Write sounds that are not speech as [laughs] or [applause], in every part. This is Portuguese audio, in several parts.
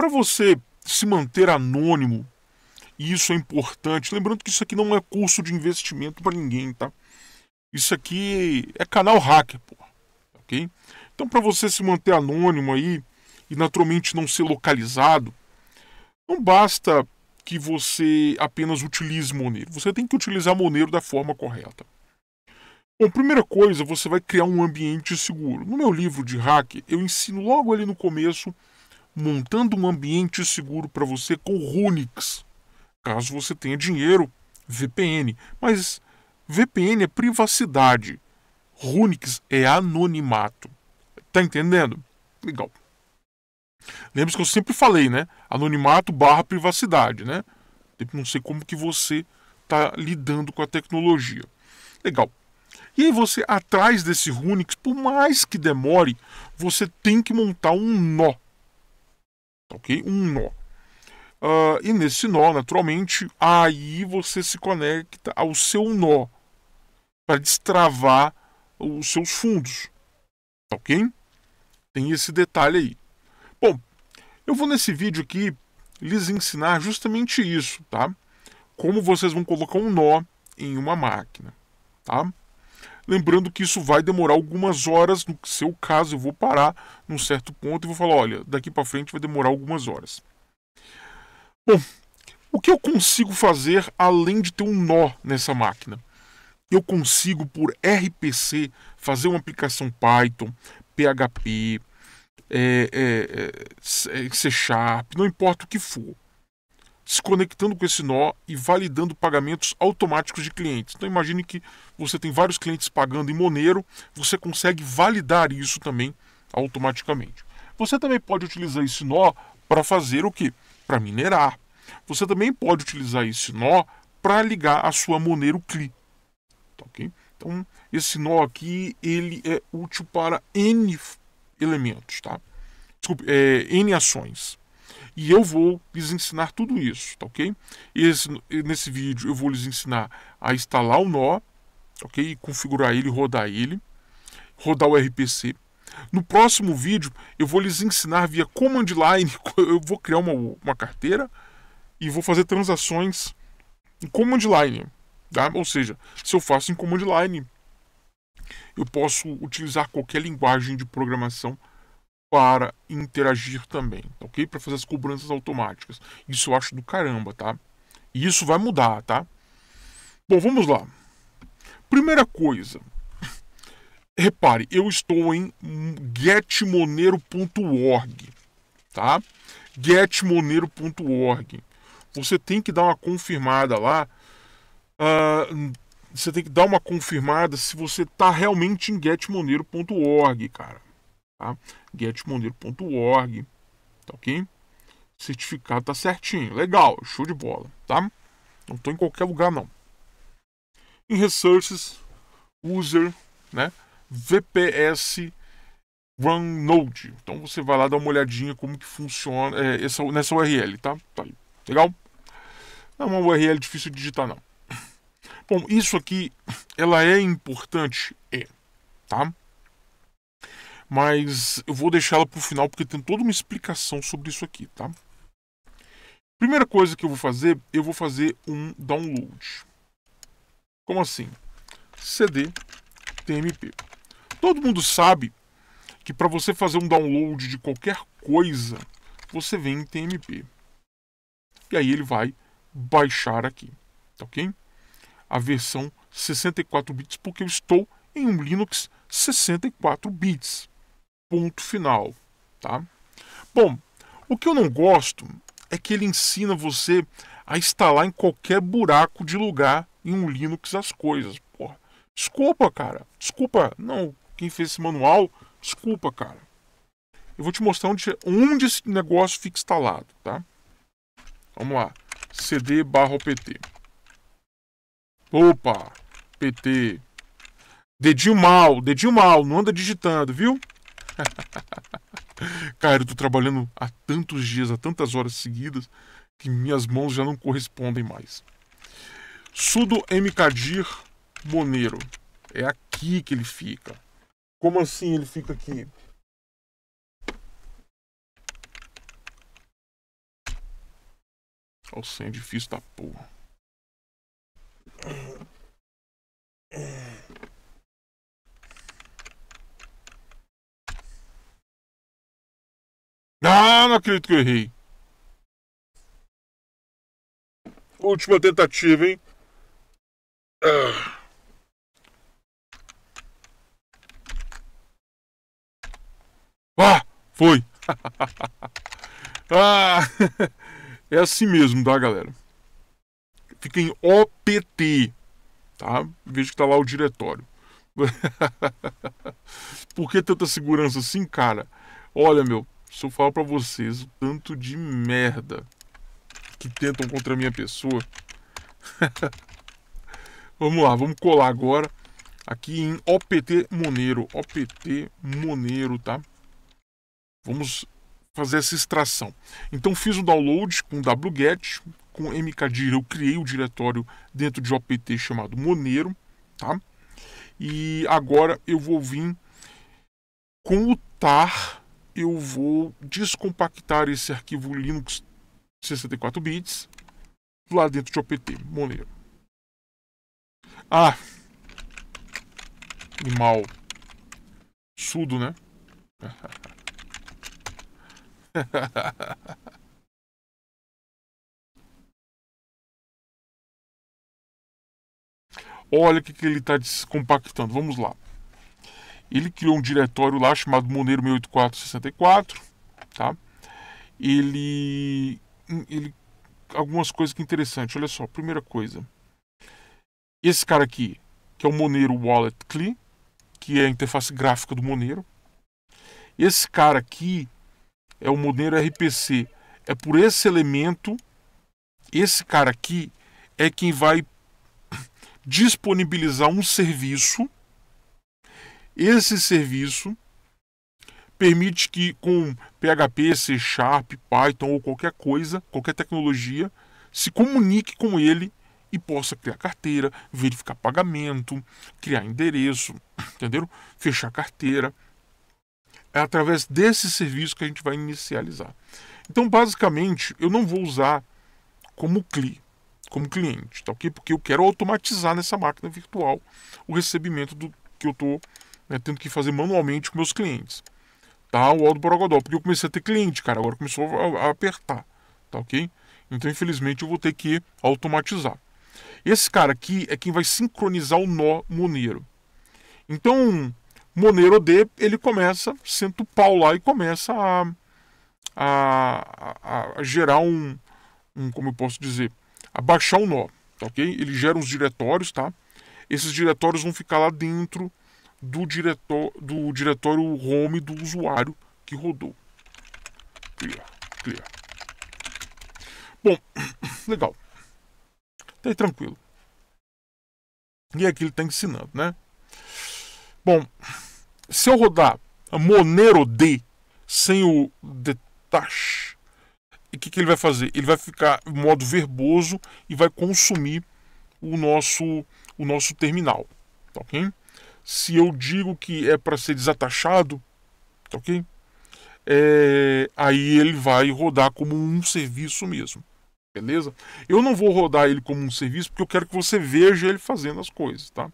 Para você se manter anônimo, e isso é importante, lembrando que isso aqui não é curso de investimento para ninguém, tá? Isso aqui é canal hacker, pô. OK? Então, para você se manter anônimo aí e naturalmente não ser localizado, não basta que você apenas utilize Monero. Você tem que utilizar Monero da forma correta. Bom, primeira coisa, você vai criar um ambiente seguro. No meu livro de hack, eu ensino logo ali no começo montando um ambiente seguro para você com Runix. Caso você tenha dinheiro, VPN. Mas VPN é privacidade. Runix é anonimato. Tá entendendo? Legal. Lembra que eu sempre falei, né? Anonimato barra privacidade, né? Não sei como que você está lidando com a tecnologia. Legal. E aí você, atrás desse Runix, por mais que demore, você tem que montar um nó ok? Um nó. Uh, e nesse nó, naturalmente, aí você se conecta ao seu nó para destravar os seus fundos, tá ok? Tem esse detalhe aí. Bom, eu vou nesse vídeo aqui lhes ensinar justamente isso, tá? Como vocês vão colocar um nó em uma máquina, tá? Lembrando que isso vai demorar algumas horas. No seu caso, eu vou parar num certo ponto e vou falar: olha, daqui para frente vai demorar algumas horas. Bom, o que eu consigo fazer além de ter um nó nessa máquina? Eu consigo, por RPC, fazer uma aplicação Python, PHP, é, é, é, C Sharp, não importa o que for se conectando com esse nó e validando pagamentos automáticos de clientes. Então imagine que você tem vários clientes pagando em Monero, você consegue validar isso também automaticamente. Você também pode utilizar esse nó para fazer o que? Para minerar. Você também pode utilizar esse nó para ligar a sua Monero CLI. Tá, okay? Então esse nó aqui ele é útil para n elementos, tá? Desculpe, é, n ações e eu vou lhes ensinar tudo isso, tá ok? Esse, nesse vídeo eu vou lhes ensinar a instalar o nó, tá ok? E configurar ele, rodar ele, rodar o RPC. No próximo vídeo eu vou lhes ensinar via command line, [laughs] eu vou criar uma, uma carteira e vou fazer transações em command line, tá? Ou seja, se eu faço em command line, eu posso utilizar qualquer linguagem de programação para interagir também, ok? Para fazer as cobranças automáticas. Isso eu acho do caramba, tá? E isso vai mudar, tá? Bom, vamos lá. Primeira coisa. [laughs] Repare, eu estou em getmonero.org, tá? getmonero.org. Você tem que dar uma confirmada lá. Uh, você tem que dar uma confirmada se você está realmente em getmonero.org, cara Tá? getmondeiro.org, tá ok? Certificado tá certinho, legal, show de bola, tá? Não tô em qualquer lugar não. Em resources, user, né? VPS node Então você vai lá dar uma olhadinha como que funciona é, essa, nessa URL, tá? tá legal? Não é uma URL difícil de digitar não. Bom, isso aqui, ela é importante, é, tá? mas eu vou deixar ela para o final porque tem toda uma explicação sobre isso aqui, tá? Primeira coisa que eu vou fazer, eu vou fazer um download. Como assim? CD TMP. Todo mundo sabe que para você fazer um download de qualquer coisa, você vem em TMP. E aí ele vai baixar aqui, tá ok? A versão 64 bits, porque eu estou em um Linux 64 bits. Ponto final, tá? Bom, o que eu não gosto é que ele ensina você a instalar em qualquer buraco de lugar em um Linux as coisas. Porra. Desculpa, cara. Desculpa. Não, quem fez esse manual, desculpa, cara. Eu vou te mostrar onde, onde esse negócio fica instalado, tá? Vamos lá. CD barra PT. Opa! PT. Dedinho mal, dedinho mal, não anda digitando, viu? [laughs] Cara, eu tô trabalhando há tantos dias, há tantas horas seguidas, que minhas mãos já não correspondem mais. Sudo M. Kadir É aqui que ele fica. Como assim ele fica aqui? Olha o senha difícil da porra. É. Ah, não acredito que eu errei. Última tentativa, hein? Ah. Ah, foi. [laughs] ah, [laughs] é assim mesmo, tá, galera? Fica em OPT, tá? Veja que tá lá o diretório. [laughs] Por que tanta segurança assim, cara? Olha, meu, se eu falar pra vocês o tanto de merda que tentam contra a minha pessoa. [laughs] vamos lá, vamos colar agora aqui em OPT Monero. OPT Monero, tá? Vamos fazer essa extração. Então fiz o download com wget, com mkdir eu criei o diretório dentro de OPT chamado Monero, tá? E agora eu vou vir com o tar eu vou descompactar esse arquivo Linux 64 bits lá dentro de OPT, Monero. Ah, animal sudo, né? [laughs] Olha o que, que ele está descompactando. Vamos lá. Ele criou um diretório lá chamado Monero 68464, tá? Ele, ele algumas coisas que interessantes. Olha só, primeira coisa. Esse cara aqui, que é o Monero Wallet CLI, que é a interface gráfica do Monero. Esse cara aqui é o Monero RPC. É por esse elemento, esse cara aqui é quem vai [coughs] disponibilizar um serviço esse serviço permite que com PHP, C Sharp, Python ou qualquer coisa, qualquer tecnologia, se comunique com ele e possa criar carteira, verificar pagamento, criar endereço, [coughs] entendeu? Fechar carteira. É através desse serviço que a gente vai inicializar. Então, basicamente, eu não vou usar como CLI, como cliente, tá ok? Porque eu quero automatizar nessa máquina virtual o recebimento do que eu estou né, tendo que fazer manualmente com meus clientes. Tá, o Aldo Borogodó, porque eu comecei a ter cliente, cara, agora começou a, a apertar, tá ok? Então, infelizmente, eu vou ter que automatizar. Esse cara aqui é quem vai sincronizar o nó Monero. Então, Monero D, ele começa, senta o pau lá e começa a, a, a, a gerar um, um, como eu posso dizer, a baixar o nó, tá ok? Ele gera uns diretórios, tá? Esses diretórios vão ficar lá dentro do diretor do diretório home do usuário que rodou. Clear, clear. Bom, [coughs] legal. Tá aí tranquilo. E é aqui ele está ensinando, né? Bom, se eu rodar Monero D sem o detach, o que, que ele vai fazer? Ele vai ficar em modo verboso e vai consumir o nosso, o nosso terminal. Tá ok? se eu digo que é para ser desatachado, tá ok? É, aí ele vai rodar como um serviço mesmo, beleza? Eu não vou rodar ele como um serviço porque eu quero que você veja ele fazendo as coisas, tá?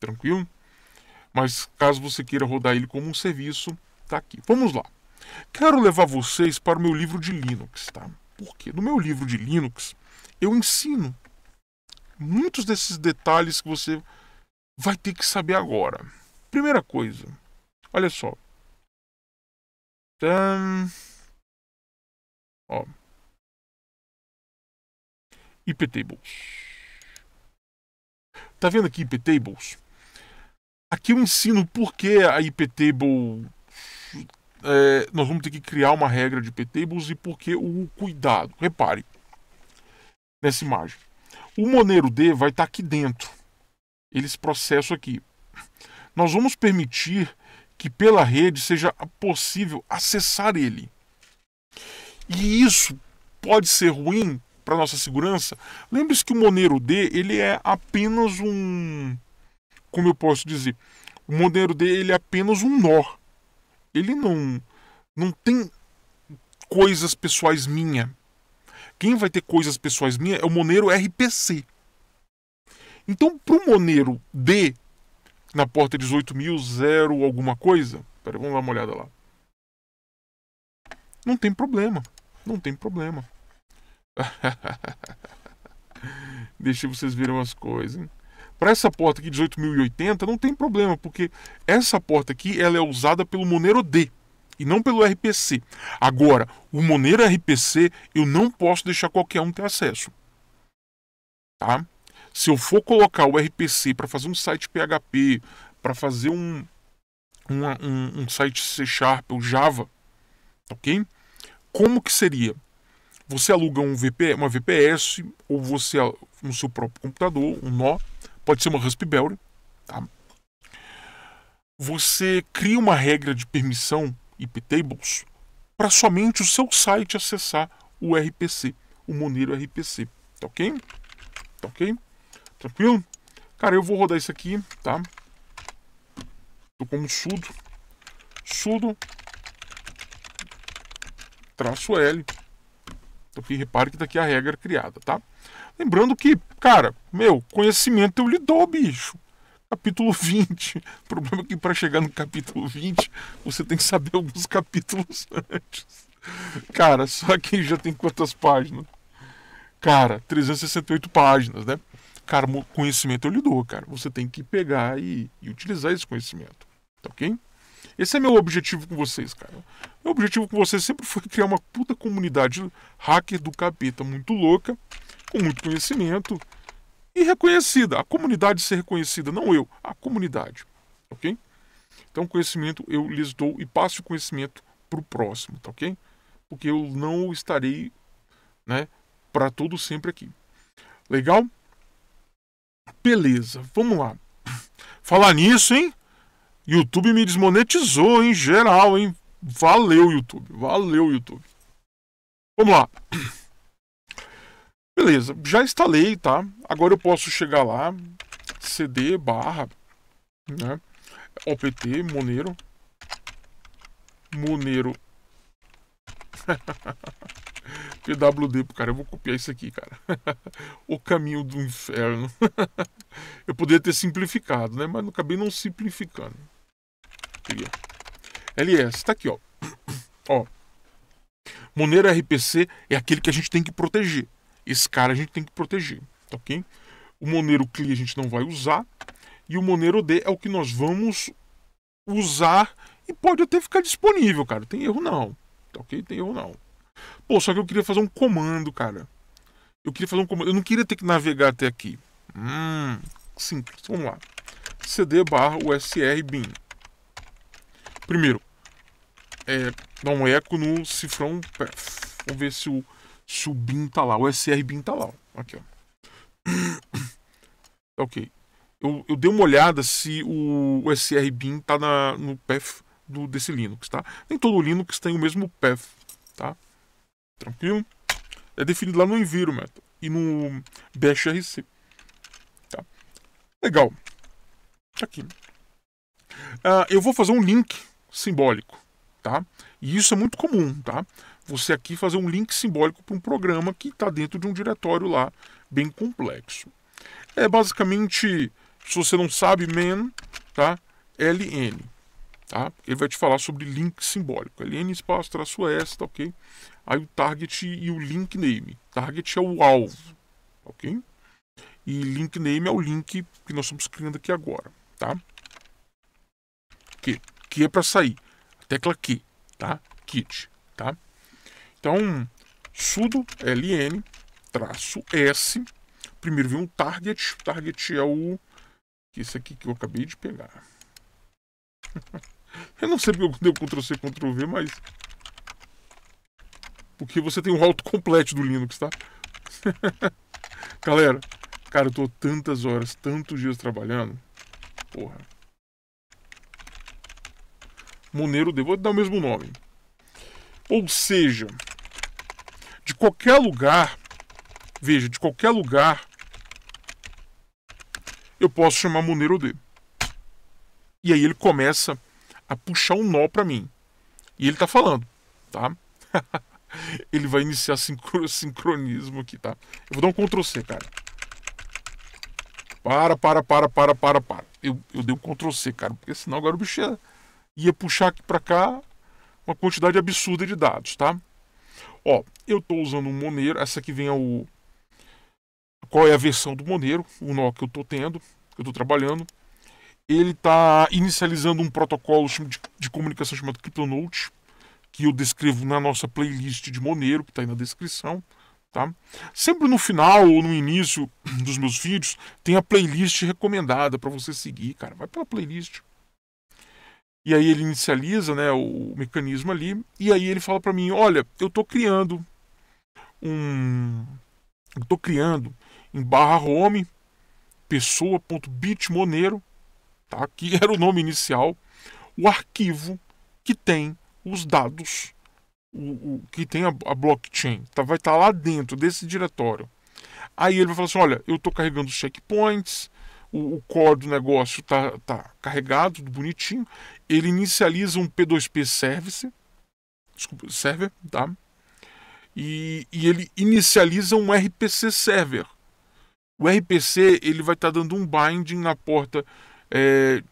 Tranquilo? Mas caso você queira rodar ele como um serviço, tá aqui. Vamos lá. Quero levar vocês para o meu livro de Linux, tá? Porque no meu livro de Linux eu ensino muitos desses detalhes que você vai ter que saber agora. Primeira coisa, olha só. Tam... Ó. IP Tables. Tá vendo aqui IP Tables? Aqui eu ensino por que a IP Table. É, nós vamos ter que criar uma regra de IP Tables e por que o cuidado. Repare nessa imagem. O Monero D vai estar tá aqui dentro eles processo aqui. Nós vamos permitir que pela rede seja possível acessar ele. E isso pode ser ruim para nossa segurança. Lembre-se que o Monero D ele é apenas um, como eu posso dizer, o Monero D ele é apenas um nó. Ele não não tem coisas pessoais minha. Quem vai ter coisas pessoais minha é o Monero RPC. Então, para o Monero D, na porta 18.000 alguma coisa, peraí, vamos dar uma olhada lá. Não tem problema, não tem problema. [laughs] Deixa vocês verem as coisas. Para essa porta aqui, 18.080, não tem problema, porque essa porta aqui ela é usada pelo Monero D e não pelo RPC. Agora, o Monero RPC eu não posso deixar qualquer um ter acesso. Tá? Se eu for colocar o RPC para fazer um site PHP, para fazer um, um, um, um site C Sharp ou Java, tá ok? Como que seria? Você aluga um VP, uma VPS ou você no seu próprio computador, um nó, pode ser uma Raspberry, tá? Você cria uma regra de permissão IP tables para somente o seu site acessar o RPC, o Monero RPC, tá ok? Tá ok? Tranquilo? Cara, eu vou rodar isso aqui, tá? Tô como sudo. Sudo. Traço L. Então, aqui, repare que tá a regra criada, tá? Lembrando que, cara, meu, conhecimento eu lhe dou, bicho. Capítulo 20. [laughs] O problema é que para chegar no capítulo 20, você tem que saber alguns capítulos [laughs] antes. Cara, só que já tem quantas páginas? Cara, 368 páginas, né? Cara, conhecimento eu lhe dou, cara. Você tem que pegar e, e utilizar esse conhecimento. Tá ok? Esse é meu objetivo com vocês, cara. Meu objetivo com vocês sempre foi criar uma puta comunidade hacker do capeta muito louca, com muito conhecimento e reconhecida. A comunidade ser reconhecida, não eu, a comunidade. Tá ok? Então, conhecimento eu lhes dou e passo o conhecimento para o próximo, tá ok? Porque eu não estarei, né, para todo sempre aqui. Legal? Beleza, vamos lá. Falar nisso, hein? YouTube me desmonetizou em geral, hein? Valeu, YouTube. Valeu, YouTube. Vamos lá. Beleza, já instalei, tá? Agora eu posso chegar lá, cd barra, né? OPT, Monero. Monero. [laughs] PWD pro cara. Eu vou copiar isso aqui, cara. [laughs] o caminho do inferno. [laughs] eu poderia ter simplificado, né? Mas acabei não simplificando. ó. LS, tá aqui, ó. [clears throat] ó. Monero RPC é aquele que a gente tem que proteger. Esse cara a gente tem que proteger, tá ok? O Monero CLI a gente não vai usar. E o Monero D é o que nós vamos usar e pode até ficar disponível, cara. Tem erro não, tá ok? Tem erro não. Pô, só que eu queria fazer um comando, cara. Eu queria fazer um comando. Eu não queria ter que navegar até aqui. Hum, simples. Vamos lá. cd barra usr bin. Primeiro, é, dá um eco no cifrão path. Vamos ver se o, se o bin tá lá. O SR bin tá lá. Aqui, ó. [coughs] ok. Eu, eu dei uma olhada se o, o SR bin tá na, no path do, desse Linux, tá? Nem todo Linux tem o mesmo path, tá? Tranquilo? É definido lá no environment e no BSRC. Tá. Legal. Tá aqui. Ah, eu vou fazer um link simbólico, tá? E isso é muito comum, tá? Você aqui fazer um link simbólico para um programa que está dentro de um diretório lá bem complexo. É basicamente, se você não sabe, man, tá? LN, tá? Ele vai te falar sobre link simbólico. LN espaço traço S, tá ok? aí o target e o link name. Target é o alvo, ok? E link name é o link que nós estamos criando aqui agora, tá? Que, que é para sair. A tecla que, tá? Kit, tá? Então, sudo ln traço s. Primeiro vem um target. O target é o esse aqui que eu acabei de pegar. [laughs] eu não sei porque eu dei o Ctrl C, Ctrl V, mas porque você tem um alto completo do Linux, tá? [laughs] Galera, cara, eu tô tantas horas, tantos dias trabalhando. Porra. Monero devo vou dar o mesmo nome. Ou seja, de qualquer lugar, veja, de qualquer lugar, eu posso chamar Monero D. E aí ele começa a puxar um nó para mim. E ele tá falando, tá? [laughs] ele vai iniciar sincro, sincronismo aqui, tá? Eu vou dar um Ctrl C, cara. Para, para, para, para, para, para. Eu, eu dei um Ctrl C, cara, porque senão agora o bicho ia, ia puxar aqui para cá uma quantidade absurda de dados, tá? Ó, eu tô usando um Monero, essa aqui vem o qual é a versão do Monero, o nó que eu tô tendo, que eu tô trabalhando. Ele tá inicializando um protocolo de, de comunicação chamado CryptoNote que eu descrevo na nossa playlist de Monero que está aí na descrição. Tá? Sempre no final ou no início [clears throat] dos meus vídeos tem a playlist recomendada para você seguir, cara. Vai pela playlist. E aí ele inicializa né, o mecanismo ali. E aí ele fala para mim: olha, eu estou criando um. Estou criando em barra home pessoa.bitmoneiro, tá? que [laughs] era o nome inicial, o arquivo que tem os dados o, o que tem a, a blockchain, tá, vai estar tá lá dentro desse diretório. Aí ele vai falar assim: olha, eu estou carregando os checkpoints, o, o core do negócio está tá carregado, bonitinho. Ele inicializa um P2P service, desculpa, server, tá? E, e ele inicializa um RPC server. O RPC ele vai estar tá dando um binding na porta é, eh,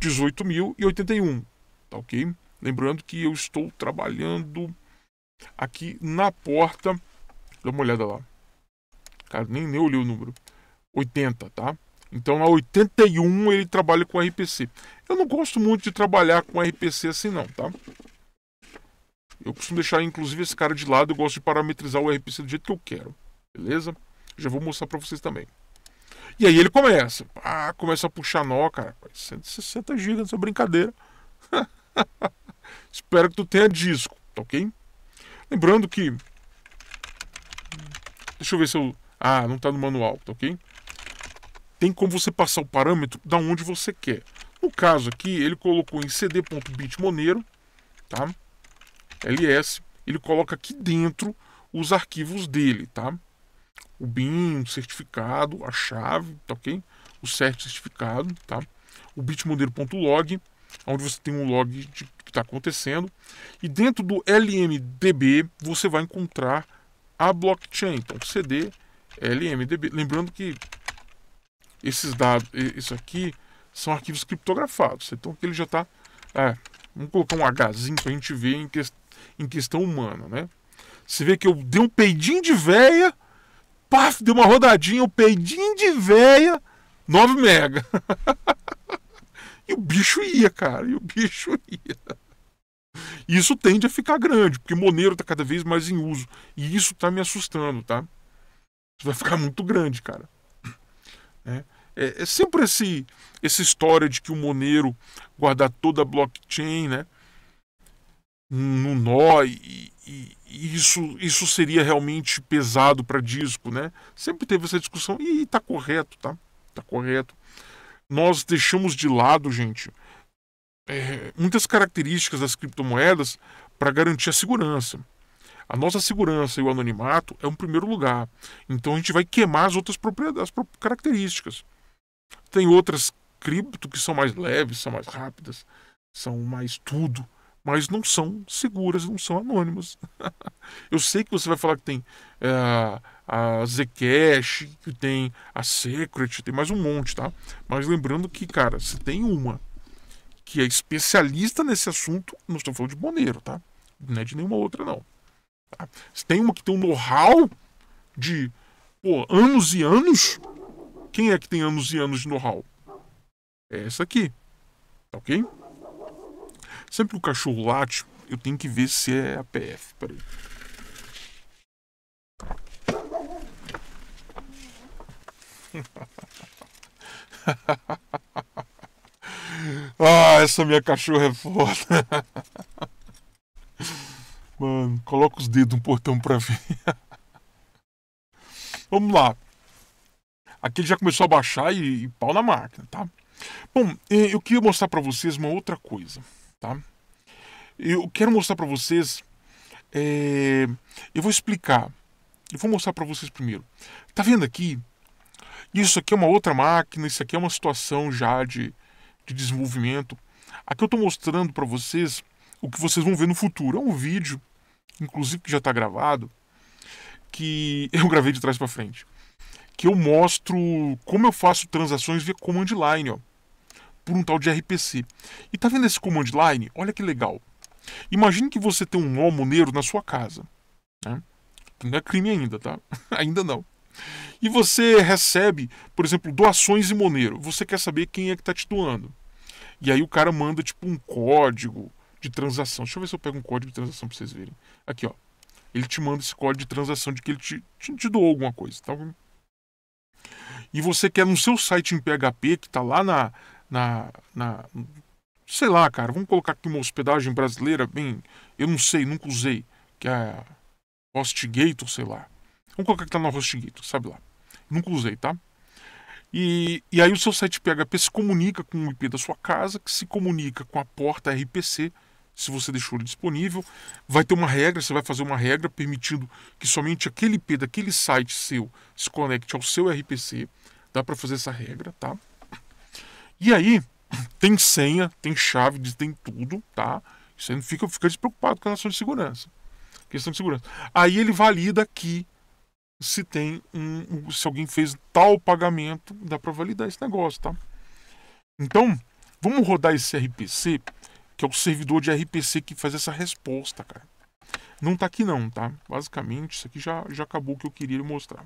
18.081, tá ok? Lembrando que eu estou trabalhando aqui na porta. Dá uma olhada lá. Cara, nem, nem olhei o número. 80, tá? Então na 81 ele trabalha com RPC. Eu não gosto muito de trabalhar com RPC assim não, tá? Eu costumo deixar inclusive esse cara de lado, eu gosto de parametrizar o RPC do jeito que eu quero. Beleza? Já vou mostrar para vocês também. E aí ele começa. Ah, começa a puxar nó, cara. 160 GB nessa brincadeira. [laughs] Espero que tu tenha disco, tá ok? Lembrando que. Deixa eu ver se eu. Ah, não tá no manual, tá ok? Tem como você passar o parâmetro da onde você quer. No caso aqui, ele colocou em cd.bitmoneiro, tá? LS, ele coloca aqui dentro os arquivos dele, tá? O BIM, o certificado, a chave, tá ok? O cert certificado, tá? O bitmoneiro.log, onde você tem um log de que está acontecendo. E dentro do LMDB você vai encontrar a blockchain. Então, CD LMDB. Lembrando que esses dados, isso aqui, são arquivos criptografados. Então, ele já está. É, vamos colocar um Hzinho para a gente ver em, que, em questão humana, né? Você vê que eu dei um peidinho de véia, paf, deu uma rodadinha, um peidinho de véia, 9 mega. [laughs] E o bicho ia, cara, e o bicho [laughs] ia. E isso tende a ficar grande, porque Monero está cada vez mais em uso. E isso está me assustando, tá? Isso vai ficar muito grande, cara. É, é, é sempre esse, essa história de que o Monero guardar toda a blockchain, né? No nó, e, e, e isso, isso seria realmente pesado para disco, né? Sempre teve essa discussão, e está correto, tá? Está correto nós deixamos de lado, gente, é, muitas características das criptomoedas para garantir a segurança. A nossa segurança e o anonimato é um primeiro lugar. Então a gente vai queimar as outras propriedades, as características. Tem outras cripto que são mais leves, são mais rápidas, são mais tudo mas não são seguras, não são anônimas. [laughs] eu sei que você vai falar que tem é, a Zcash, que tem a Secret, tem mais um monte, tá? Mas lembrando que, cara, se tem uma que é especialista nesse assunto, não estou falando de Boneiro, tá? Não é de nenhuma outra, não. Tá? Se tem uma que tem um know-how de pô, anos e anos, quem é que tem anos e anos de know-how? É essa aqui, tá ok? Sempre que o cachorro late, eu tenho que ver se é a PF. Peraí. [laughs] ah, essa minha cachorra é foda. [laughs] Mano, coloca os dedos no portão pra ver. [laughs] Vamos lá. Aqui ele já começou a baixar e, e pau na máquina, tá? Bom, eh, eu queria mostrar para vocês uma outra coisa tá? Eu quero mostrar para vocês, é... eu vou explicar, eu vou mostrar para vocês primeiro. Tá vendo aqui? Isso aqui é uma outra máquina, isso aqui é uma situação já de, de desenvolvimento. Aqui eu estou mostrando para vocês o que vocês vão ver no futuro. É um vídeo, inclusive que já está gravado, que [laughs] eu gravei de trás para frente, que eu mostro como eu faço transações via command line, ó por um tal de RPC. E tá vendo esse command line? Olha que legal. Imagine que você tem um nó moneiro na sua casa. Né? Não é crime ainda, tá? [laughs] ainda não. E você recebe, por exemplo, doações em Monero. Você quer saber quem é que tá te doando. E aí o cara manda tipo um código de transação. Deixa eu ver se eu pego um código de transação para vocês verem. Aqui, ó. Ele te manda esse código de transação de que ele te, te, te doou alguma coisa, tá? E você quer no seu site em PHP, que tá lá na, na, na sei lá, cara, vamos colocar aqui uma hospedagem brasileira bem, eu não sei, nunca usei, que é HostGator, sei lá. Vamos colocar que tá na HostGator, sabe lá. Nunca usei, tá? E, e aí o seu site PHP se comunica com o IP da sua casa, que se comunica com a porta RPC, se você deixou ele disponível. Vai ter uma regra, você vai fazer uma regra permitindo que somente aquele IP daquele site seu se conecte ao seu RPC. Dá para fazer essa regra, tá? E aí, tem senha, tem chave, tem tudo, tá? Você não fica, fica despreocupado com a questão de segurança. Questão de segurança. Aí ele valida que se tem um, se alguém fez tal pagamento, dá para validar esse negócio, tá? Então, vamos rodar esse RPC, que é o servidor de RPC que faz essa resposta, cara. Não tá aqui não, tá? Basicamente, isso aqui já, já acabou o que eu queria mostrar.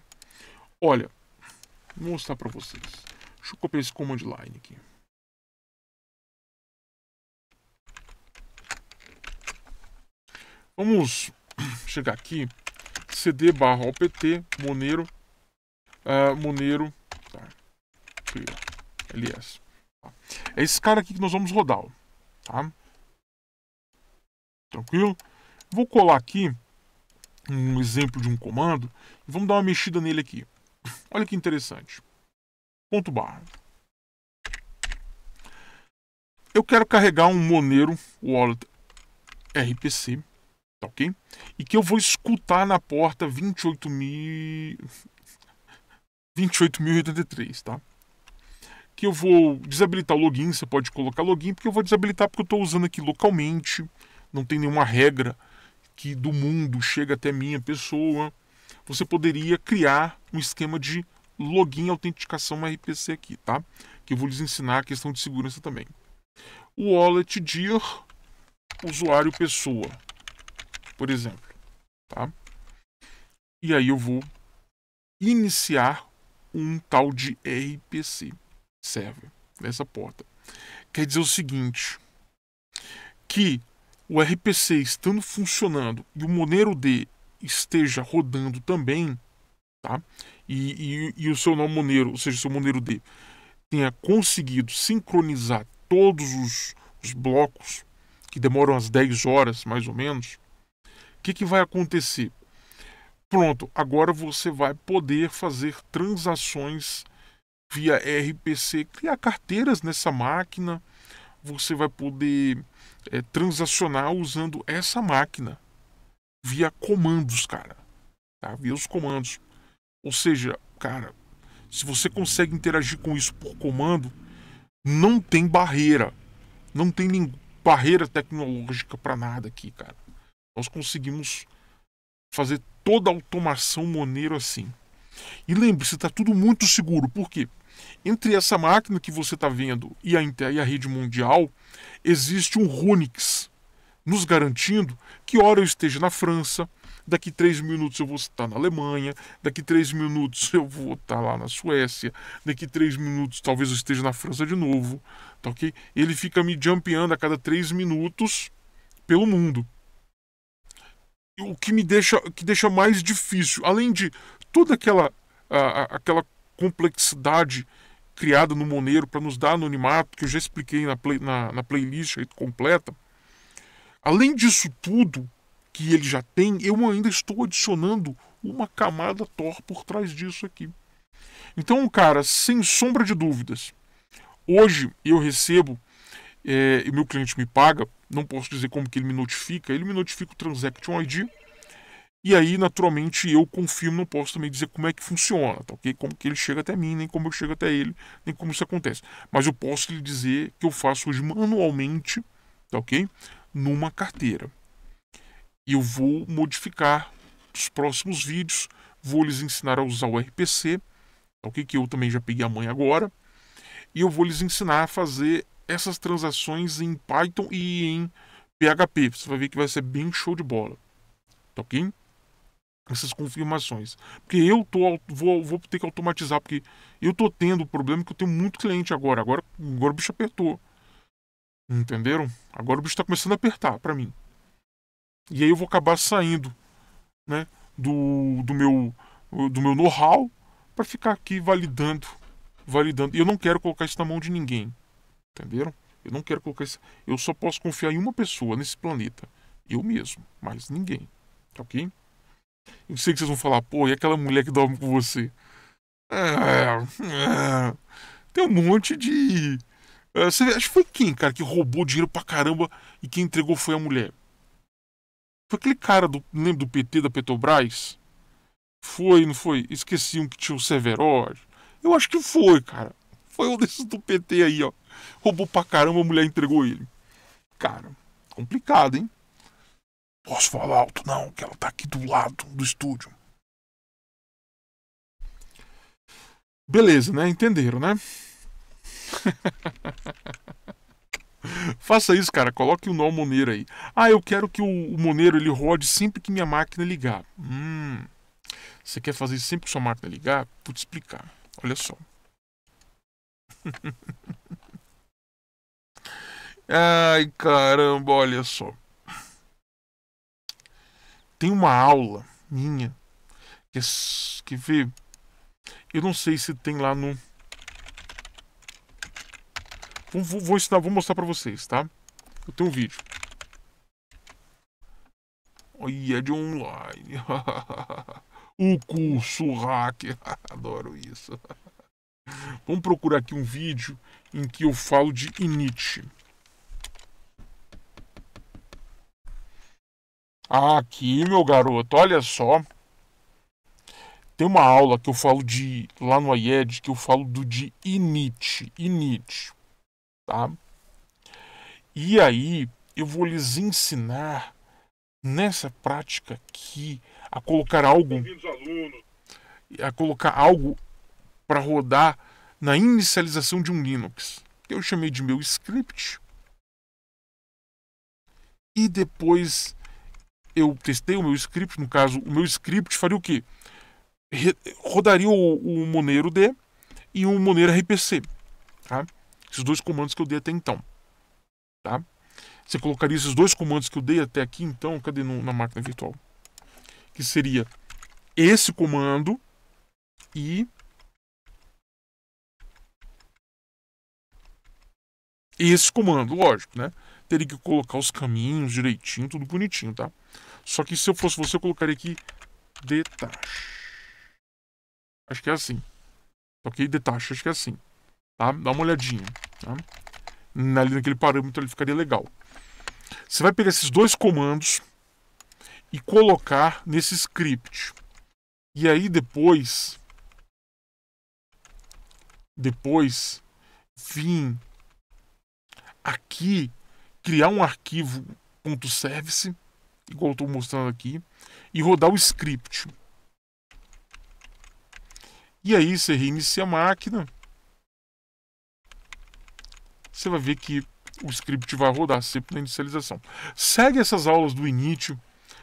Olha, vou mostrar para vocês. Deixa eu copiar esse command line aqui. Vamos chegar aqui, cd barra opt, monero, uh, ah, monero, tá, ls. Tá. É esse cara aqui que nós vamos rodar, tá? Tranquilo? Vou colar aqui um exemplo de um comando e vamos dar uma mexida nele aqui. Olha que interessante. Ponto bar Eu quero carregar um Monero Wallet RPC, tá ok? E que eu vou escutar na porta 28 mil... 28.083, tá? Que eu vou desabilitar o login, você pode colocar login, porque eu vou desabilitar porque eu estou usando aqui localmente, não tem nenhuma regra que do mundo chega até minha pessoa. Você poderia criar um esquema de login e autenticação RPC aqui, tá? Que eu vou lhes ensinar a questão de segurança também. O wallet dir usuário pessoa, por exemplo, tá? E aí eu vou iniciar um tal de RPC server nessa porta. Quer dizer o seguinte, que o RPC estando funcionando e o Monero D esteja rodando também, tá? e, e, e o seu nome Moneiro, ou seja, o seu Moneiro D, tenha conseguido sincronizar todos os, os blocos, que demoram as 10 horas mais ou menos, o que, que vai acontecer? Pronto, agora você vai poder fazer transações via RPC, criar carteiras nessa máquina, você vai poder é, transacionar usando essa máquina via comandos, cara. Tá? Via os comandos. Ou seja, cara, se você consegue interagir com isso por comando, não tem barreira. Não tem barreira tecnológica para nada aqui, cara. Nós conseguimos fazer toda a automação Monero assim. E lembre-se, está tudo muito seguro. Por quê? Entre essa máquina que você está vendo e a, e a rede mundial, existe um Runix, nos garantindo que, hora eu esteja na França, daqui três minutos eu vou estar na Alemanha, daqui três minutos [laughs] eu vou estar lá na Suécia, daqui três minutos talvez eu esteja na França de novo, tá ok? Ele fica me jumpeando a cada três minutos pelo mundo. O que me deixa, que deixa mais difícil, além de toda aquela, a, a, aquela complexidade criada no Monero para nos dar anonimato, que eu já expliquei na, play, na, na playlist completa. Além disso tudo, que ele já tem, eu ainda estou adicionando uma camada Thor por trás disso aqui. Então, cara, sem sombra de dúvidas, hoje eu recebo é, e meu cliente me paga, não posso dizer como que ele me notifica, ele me notifica o Transaction ID, e aí, naturalmente, eu confirmo, não posso também dizer como é que funciona, tá ok? Como que ele chega até mim, nem como eu chego até ele, nem como isso acontece. Mas eu posso lhe dizer que eu faço hoje manualmente, tá ok? Numa carteira. E eu vou modificar os próximos vídeos, vou lhes ensinar a usar o RPC, o tá okay, que eu também já peguei a mãe agora, e eu vou lhes ensinar a fazer essas transações em Python e em PHP. Você vai ver que vai ser bem show de bola. Tá ok? Essas confirmações. Porque eu tô, vou, vou ter que automatizar, porque eu tô tendo o problema que eu tenho muito cliente agora. Agora, agora o bicho apertou. Entenderam? Agora o bicho está começando a apertar para mim. E aí eu vou acabar saindo né, do, do meu do meu know-how para ficar aqui validando, validando. Eu não quero colocar isso na mão de ninguém. Entenderam? Eu não quero colocar isso. Eu só posso confiar em uma pessoa nesse planeta, eu mesmo, mais ninguém. Tá OK? Eu sei que vocês vão falar, pô, e aquela mulher que dorme com você? É, é, tem um monte de. É, você, acho que foi quem, cara, que roubou dinheiro pra caramba e quem entregou foi a mulher aquele cara do, lembra do PT da Petrobras? Foi, não foi? Esqueci um que tinha o Severo. Eu acho que foi, cara. Foi um desses do PT aí, ó. Roubou pra caramba, a mulher entregou ele. Cara, complicado, hein? Posso falar alto, não, que ela tá aqui do lado do estúdio. Beleza, né? Entenderam, né? [laughs] Faça isso, cara. Coloque o nó Monero aí. Ah, eu quero que o, Monero ele rode sempre que minha máquina ligar. Hum. Você quer fazer isso sempre que sua máquina ligar? Vou te explicar. Olha só. [laughs] Ai, caramba, olha só. Tem uma aula minha que, é que vê. Eu não sei se tem lá no Vou, vou ensinar, vou mostrar pra vocês, tá? Eu tenho um vídeo. Olha, é de online. [laughs] o curso hacker. [laughs] Adoro isso. Vamos procurar aqui um vídeo em que eu falo de init. Aqui, meu garoto, olha só. Tem uma aula que eu falo de lá no IED que eu falo do de init, init tá? E aí eu vou lhes ensinar nessa prática aqui a colocar algo a colocar algo para rodar na inicialização de um Linux, eu chamei de meu script. E depois eu testei o meu script, no caso, o meu script faria o quê? Rodaria o, o Monero D e o Monero RPC. Tá? Esses dois comandos que eu dei até então. Tá? Você colocaria esses dois comandos que eu dei até aqui então, cadê no, na máquina virtual? Que seria esse comando e esse comando, lógico, né? Teria que colocar os caminhos direitinho, tudo bonitinho, tá? Só que se eu fosse você, eu colocaria aqui detach. Acho que é assim. Ok? Detach, acho que é assim. Tá? Dá uma olhadinha. Tá? Ali naquele parâmetro ele ficaria legal. Você vai pegar esses dois comandos e colocar nesse script. E aí depois depois vim aqui criar um arquivo .service, igual estou mostrando aqui, e rodar o script. E aí você reinicia a máquina você vai ver que o script vai rodar sempre na inicialização. Segue essas aulas do início,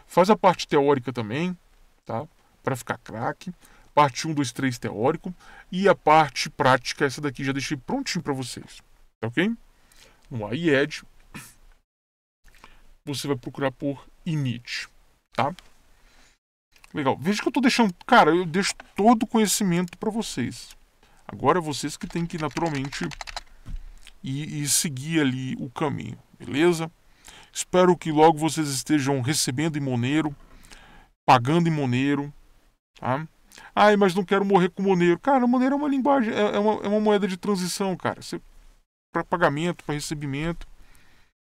faz a parte teórica também, tá? Para ficar craque. Parte 1, 2, 3 teórico e a parte prática, essa daqui já deixei prontinho para vocês, tá OK? No IED você vai procurar por init, tá? Legal. Veja que eu tô deixando, cara, eu deixo todo o conhecimento para vocês. Agora vocês que têm que naturalmente e, e seguir ali o caminho, beleza? Espero que logo vocês estejam recebendo em Moneiro, pagando em Moneiro, tá? Ai, mas não quero morrer com Moneiro. Cara, Moneiro é uma linguagem, é, é uma, é uma moeda de transição, cara. Você para pagamento, para recebimento,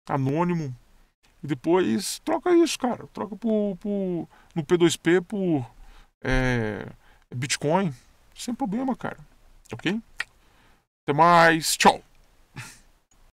anônimo. E depois troca isso, cara. Troca por, por no P2P por é, Bitcoin. Sem problema, cara. Ok? Até mais. Tchau.